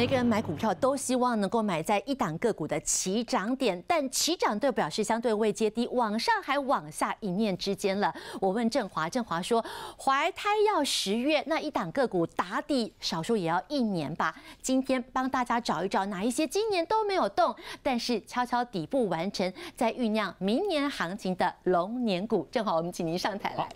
每个人买股票都希望能够买在一档个股的起涨点，但起涨对表示相对未接低，往上还往下一念之间了。我问振华，振华说怀胎要十月，那一档个股打底少说也要一年吧。今天帮大家找一找哪一些今年都没有动，但是悄悄底部完成，在酝酿明年行情的龙年股。正好我们请您上台来。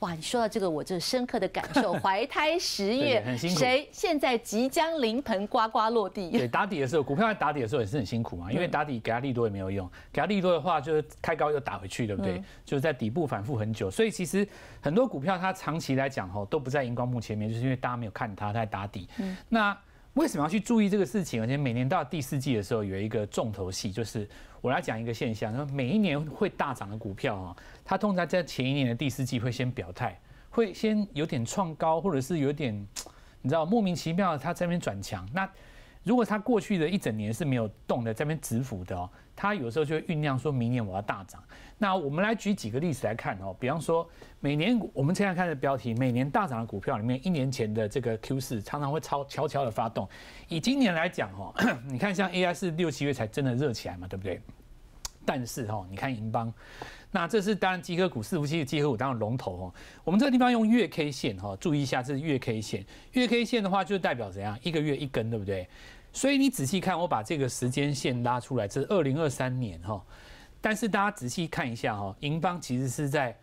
哇，你说到这个，我这深刻的感受，怀胎十月，谁现在即将临盆？花落地对打底的时候，股票在打底的时候也是很辛苦嘛，因为打底给它利多也没有用，给它利多的话就是开高又打回去，对不对？就是在底部反复很久，所以其实很多股票它长期来讲吼都不在荧光幕前面，就是因为大家没有看它在打底。那为什么要去注意这个事情？而且每年到第四季的时候有一个重头戏，就是我来讲一个现象，说每一年会大涨的股票啊，它通常在前一年的第四季会先表态，会先有点创高，或者是有点。你知道莫名其妙，他这边转强。那如果他过去的一整年是没有动的，在边止幅的哦，他有时候就会酝酿，说明年我要大涨。那我们来举几个例子来看哦，比方说每年我们现在看的标题，每年大涨的股票里面，一年前的这个 Q 四常常会悄悄悄的发动。以今年来讲哦，你看像 AI 是六七月才真的热起来嘛，对不对？但是哦，你看银邦。那这是当然，集合股、四氟气的集合股当然龙头哦。我们这个地方用月 K 线哈，注意一下，这是月 K 线。月 K 线的话，就代表怎样，一个月一根，对不对？所以你仔细看，我把这个时间线拉出来，这是二零二三年哈。但是大家仔细看一下哈，银邦其实是在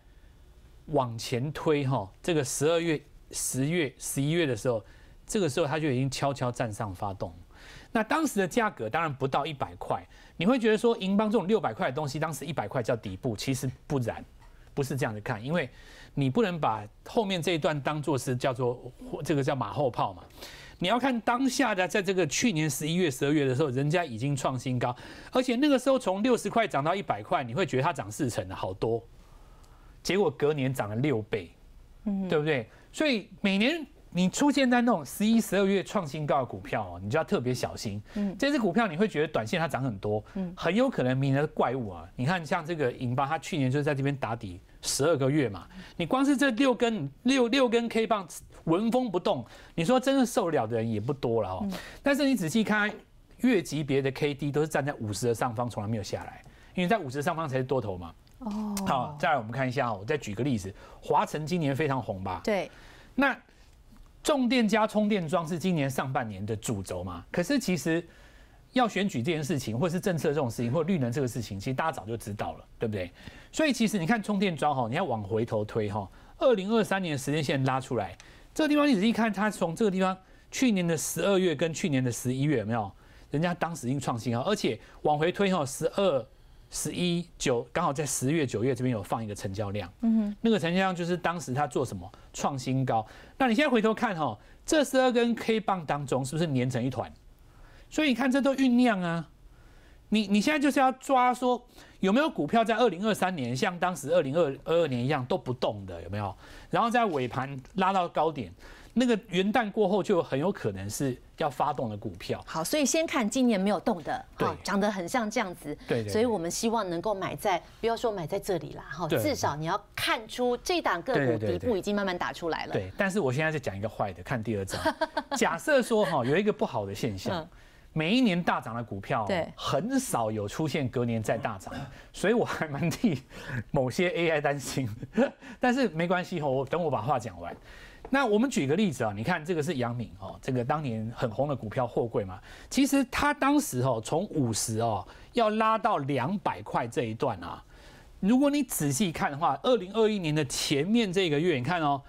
往前推哈，这个十二月、十月、十一月的时候，这个时候它就已经悄悄站上发动。那当时的价格当然不到一百块。你会觉得说，银邦这种六百块的东西，当时一百块叫底部，其实不然，不是这样子看，因为，你不能把后面这一段当做是叫做这个叫马后炮嘛，你要看当下的，在这个去年十一月、十二月的时候，人家已经创新高，而且那个时候从六十块涨到一百块，你会觉得它涨四成的好多，结果隔年涨了六倍，嗯，对不对？所以每年。你出现在那种十一、十二月创新高的股票哦，你就要特别小心。嗯，这只股票你会觉得短线它涨很多，嗯，很有可能明年的怪物啊。你看，像这个银巴，它去年就在这边打底十二个月嘛。你光是这六根六六根 K 棒纹风不动，你说真的受得了的人也不多了哦。但是你仔细看月级别的 K D 都是站在五十的上方，从来没有下来，因为在五十上方才是多头嘛。哦，好，再来我们看一下，我再举个例子，华晨今年非常红吧？对，那。重电加充电桩是今年上半年的主轴嘛？可是其实要选举这件事情，或是政策这种事情，或者绿能这个事情，其实大家早就知道了，对不对？所以其实你看充电桩哈，你要往回头推哈，二零二三年的时间线拉出来，这个地方你仔细看，它从这个地方去年的十二月跟去年的十一月有没有？人家当时已经创新啊，而且往回推哈，十二。十一九刚好在十月九月这边有放一个成交量，嗯哼，那个成交量就是当时他做什么创新高。那你现在回头看哈，这十二根 K 棒当中是不是粘成一团？所以你看这都酝酿啊。你你现在就是要抓说有没有股票在二零二三年像当时二零二二年一样都不动的有没有？然后在尾盘拉到高点。那个元旦过后就很有可能是要发动的股票。好，所以先看今年没有动的，好，长得很像这样子。对，所以我们希望能够买在，不要说买在这里啦，哈，至少你要看出这档个股底部已经慢慢打出来了。对，但是我现在在讲一个坏的，看第二张。假设说哈，有一个不好的现象。每一年大涨的股票，对，很少有出现隔年再大涨，所以我还蛮替某些 AI 担心。但是没关系吼，我等我把话讲完。那我们举个例子啊，你看这个是杨敏哦，这个当年很红的股票货柜嘛。其实他当时哦从五十哦要拉到两百块这一段啊，如果你仔细看的话，二零二一年的前面这个月，你看哦。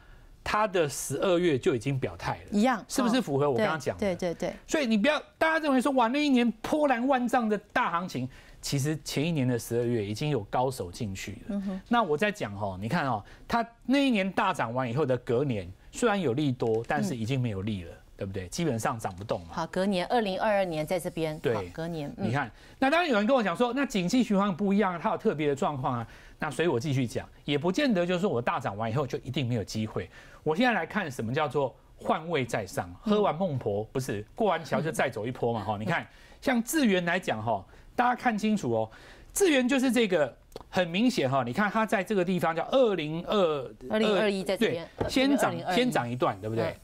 他的十二月就已经表态了，一样，是不是符合我刚刚讲？对对对。所以你不要，大家认为说哇，那一年波澜万丈的大行情，其实前一年的十二月已经有高手进去了。那我在讲哈，你看哦，他那一年大涨完以后的隔年，虽然有利多，但是已经没有利了，对不对？基本上涨不动了。好，隔年二零二二年在这边。对，隔年你看，那当然有人跟我讲说，那景气循环不一样，它有特别的状况啊。那所以我继续讲，也不见得就是我大涨完以后就一定没有机会。我现在来看什么叫做换位在上，喝完孟婆不是过完桥就再走一波嘛？哈，你看像智源来讲哈，大家看清楚哦，智源就是这个很明显哈。你看它在这个地方叫二零二二零二一，在这边先涨先涨一段，对不对？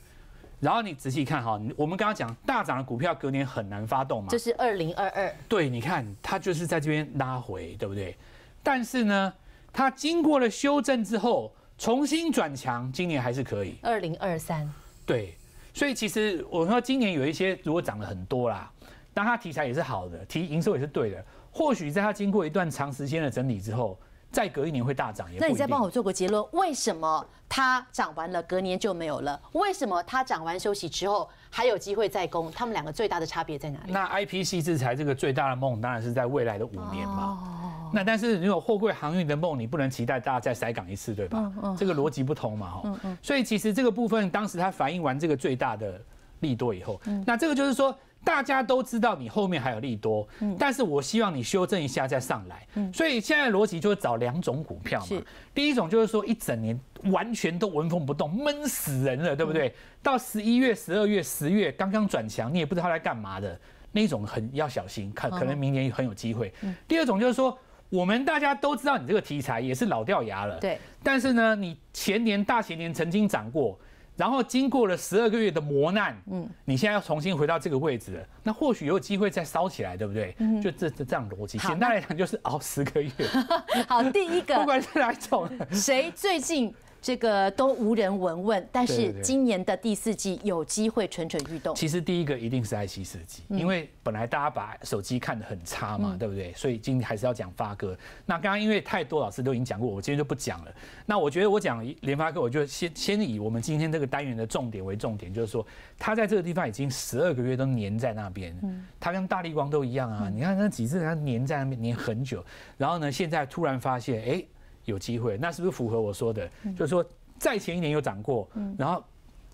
然后你仔细看哈，我们刚刚讲大涨的股票，隔年很难发动嘛。这是二零二二。对，你看它就是在这边拉回，对不对？但是呢。它经过了修正之后，重新转强，今年还是可以。二零二三，对，所以其实我说今年有一些如果涨了很多啦，那它题材也是好的，提营收也是对的，或许在它经过一段长时间的整理之后，再隔一年会大涨。那你再帮我做个结论，为什么它涨完了隔年就没有了？为什么它涨完休息之后？还有机会再攻，他们两个最大的差别在哪里？那 IPC 制裁这个最大的梦当然是在未来的五年嘛。那但是如果货柜航运的梦，你不能期待大家再塞港一次，对吧？这个逻辑不通嘛。所以其实这个部分，当时他反映完这个最大的利多以后，那这个就是说大家都知道你后面还有利多，但是我希望你修正一下再上来。所以现在逻辑就是找两种股票嘛。第一种就是说一整年。完全都纹风不动，闷死人了，对不对？到十一月、十二月、十月刚刚转强，你也不知道它来干嘛的那种，很要小心。可可能明年很有机会。第二种就是说，我们大家都知道你这个题材也是老掉牙了，对。但是呢，你前年、大前年曾经涨过，然后经过了十二个月的磨难，嗯，你现在要重新回到这个位置，那或许有机会再烧起来，对不对？嗯，就这这样逻辑。简单来讲就是熬十个月。好，第一个 不管是哪一种，谁最近？这个都无人闻问，但是今年的第四季有机会蠢蠢欲动。其实第一个一定是爱机设计，因为本来大家把手机看得很差嘛，对不对？所以今天还是要讲发哥。那刚刚因为太多老师都已经讲过，我今天就不讲了。那我觉得我讲联发哥，我就先先以我们今天这个单元的重点为重点，就是说他在这个地方已经十二个月都粘在那边，他跟大力光都一样啊。你看那几次他粘在那边粘很久，然后呢，现在突然发现，哎。有机会，那是不是符合我说的？就是说，在前一年有涨过，然后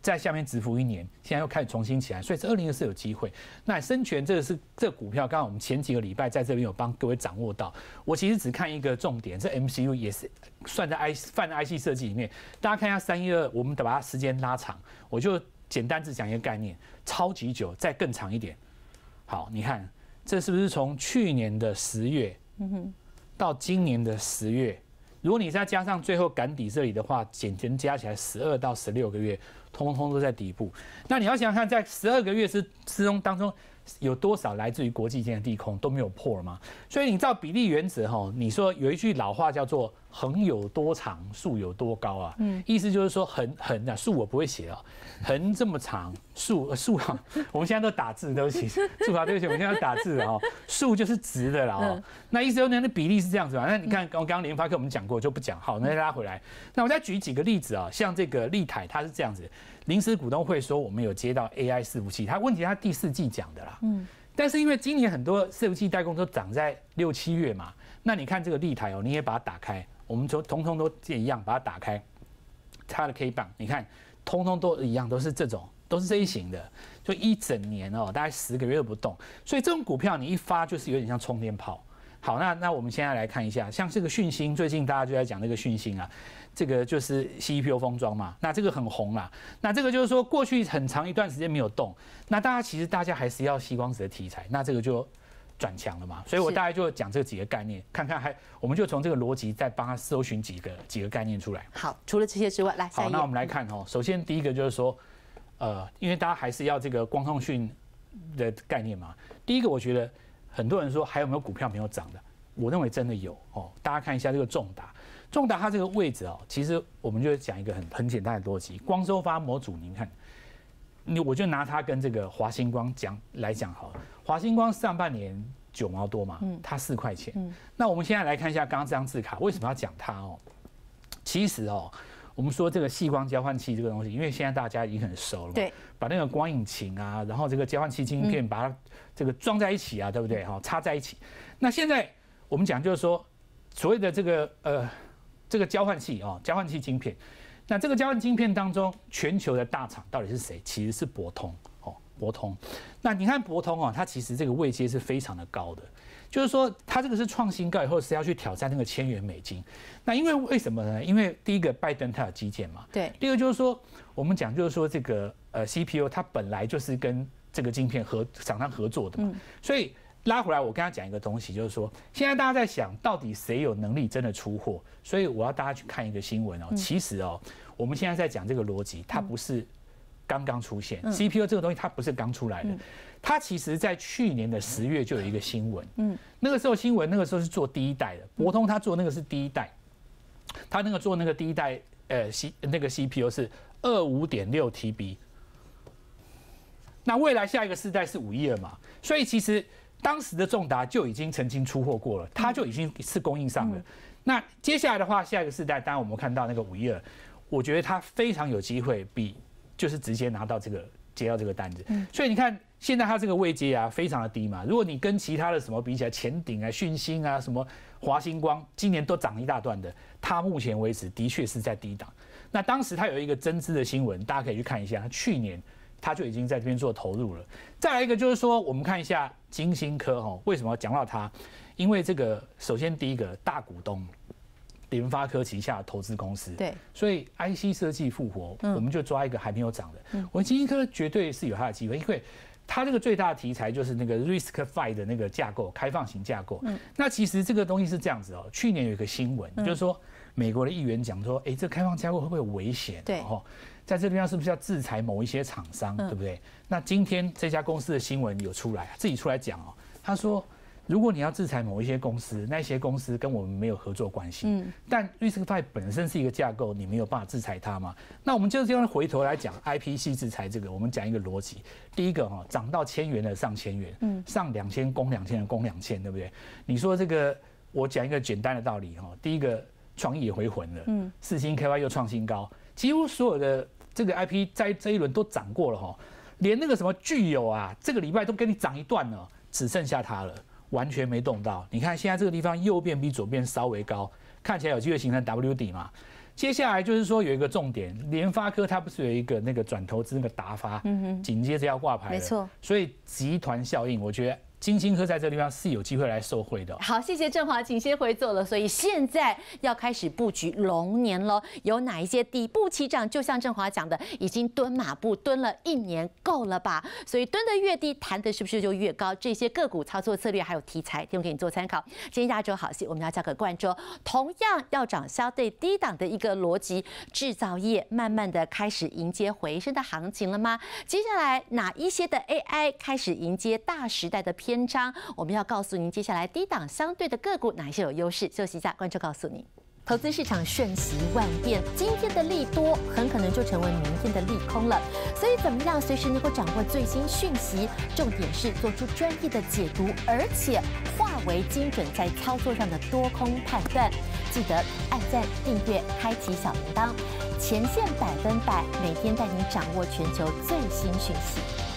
在下面止幅一年，现在又开始重新起来，所以二零二四有机会。那深全这个是这股票，刚刚我们前几个礼拜在这边有帮各位掌握到。我其实只看一个重点，这 MCU 也是算在 IC 泛 IC 设计里面。大家看一下三一二，我们得把它时间拉长，我就简单只讲一个概念，超级久，再更长一点。好，你看这是不是从去年的十月，嗯哼，到今年的十月？如果你再加上最后赶底这里的话，减单加起来十二到十六个月，通通都在底部。那你要想想看，在十二个月之之中当中，有多少来自于国际间的利空都没有破了吗？所以你照比例原则，哈，你说有一句老话叫做。横有多长，竖有多高啊？嗯，意思就是说横横啊，竖我不会写啊。横这么长，竖竖啊。我们现在都打字，对不起，竖法对不起，我现在打字啊。竖就是直的啦啊。那意思就是那比例是这样子嘛？那你看我刚刚联发科我们讲过，就不讲。好，那大家回来，那我再举几个例子啊。像这个立台，它是这样子。临时股东会说我们有接到 AI 伺服器，它问题它第四季讲的啦。嗯。但是因为今年很多伺服器代工都涨在六七月嘛，那你看这个立台哦，你也把它打开。我们就通通都一样，把它打开，它的 K 棒，你看，通通都一样，都是这种，都是这一型的，就一整年哦，大概十个月都不动，所以这种股票你一发就是有点像充电炮。好，那那我们现在来看一下，像这个讯星，最近大家就在讲这个讯星啊，这个就是 CPO 封装嘛，那这个很红啦，那这个就是说过去很长一段时间没有动，那大家其实大家还是要吸光子的题材，那这个就。转强了嘛？所以我大概就讲这几个概念，看看还我们就从这个逻辑再帮他搜寻几个几个概念出来。好，除了这些之外，来好，那我们来看哦。首先第一个就是说，呃，因为大家还是要这个光通讯的概念嘛。第一个，我觉得很多人说还有没有股票没有涨的，我认为真的有哦。大家看一下这个重达，重达它这个位置哦，其实我们就讲一个很很简单的逻辑，光收发模组，您看。你我就拿它跟这个华星光讲来讲好了，华星光上半年九毛多嘛，嗯，它四块钱，嗯，那我们现在来看一下刚刚这张字卡为什么要讲它哦，其实哦，我们说这个细光交换器这个东西，因为现在大家已经很熟了嘛，对，把那个光引擎啊，然后这个交换器晶片把它这个装在一起啊，对不对哈？插在一起，那现在我们讲就是说所谓的这个呃这个交换器哦，交换器晶片。那这个交换晶片当中，全球的大厂到底是谁？其实是博通哦，博通。那你看博通哦，它其实这个位阶是非常的高的，就是说它这个是创新高，以后是要去挑战那个千元美金。那因为为什么呢？因为第一个拜登他有基建嘛，对。第二就是说，我们讲就是说这个呃 CPU 它本来就是跟这个晶片合厂商合作的嘛，所以。拉回来，我跟他讲一个东西，就是说，现在大家在想到底谁有能力真的出货，所以我要大家去看一个新闻哦。其实哦，我们现在在讲这个逻辑，它不是刚刚出现，CPU 这个东西它不是刚出来的，它其实在去年的十月就有一个新闻，嗯，那个时候新闻那个时候是做第一代的，博通他做那个是第一代，他那个做那个第一代，呃，C 那个 CPU 是二五点六 TB，那未来下一个世代是五一二嘛，所以其实。当时的重达就已经曾经出货过了，它就已经是供应商了。那接下来的话，下一个世代当然我们看到那个五一二，我觉得它非常有机会，比就是直接拿到这个接到这个单子。所以你看现在它这个位阶啊非常的低嘛。如果你跟其他的什么比起来，前顶啊、讯星啊、什么华星光，今年都涨一大段的，它目前为止的确是在低档。那当时它有一个增资的新闻，大家可以去看一下，它去年。他就已经在这边做投入了。再来一个就是说，我们看一下金星科哈，为什么讲到它？因为这个，首先第一个大股东联发科旗下的投资公司，对，所以 IC 设计复活，我们就抓一个还没有涨的。我金星科绝对是有它的机会，因为它这个最大的题材就是那个 Risk Five 的那个架构，开放型架构。那其实这个东西是这样子哦，去年有一个新闻，就是说美国的议员讲说，哎，这开放架构会不会有危险？对在这边要是不是要制裁某一些厂商，对不对？那今天这家公司的新闻有出来，自己出来讲哦。他说，如果你要制裁某一些公司，那些公司跟我们没有合作关系。嗯。但瑞思科技本身是一个架构，你没有办法制裁它嘛？那我们就是这样回头来讲，I P C 制裁这个，我们讲一个逻辑。第一个哈，涨到千元的上千元，嗯，上两千攻两千的攻两千，对不对？你说这个，我讲一个简单的道理哈。第一个，创意回魂了，嗯，四星 K Y 又创新高，几乎所有的。这个 I P 在这一轮都涨过了哈，连那个什么聚友啊，这个礼拜都给你涨一段了，只剩下它了，完全没动到。你看现在这个地方右边比左边稍微高，看起来有机会形成 W 底嘛。接下来就是说有一个重点，联发科它不是有一个那个转投资那个打法，紧接着要挂牌了，所以集团效应，我觉得。金星科在这地方是有机会来受贿的。好，谢谢振华，请先回座了。所以现在要开始布局龙年喽，有哪一些底部起涨？就像振华讲的，已经蹲马步蹲了一年够了吧？所以蹲的越低，弹的是不是就越高？这些个股操作策略还有题材，提供给你做参考。今天亚洲好戏，我们要交给冠州，同样要涨相对低档的一个逻辑，制造业慢慢的开始迎接回升的行情了吗？接下来哪一些的 AI 开始迎接大时代的？篇章，我们要告诉您接下来低档相对的个股哪些有优势。休息一下，关注，告诉你。投资市场瞬息万变，今天的利多很可能就成为明天的利空了。所以，怎么样随时能够掌握最新讯息？重点是做出专业的解读，而且化为精准在操作上的多空判断。记得按赞、订阅、开启小铃铛，前线百分百每天带你掌握全球最新讯息。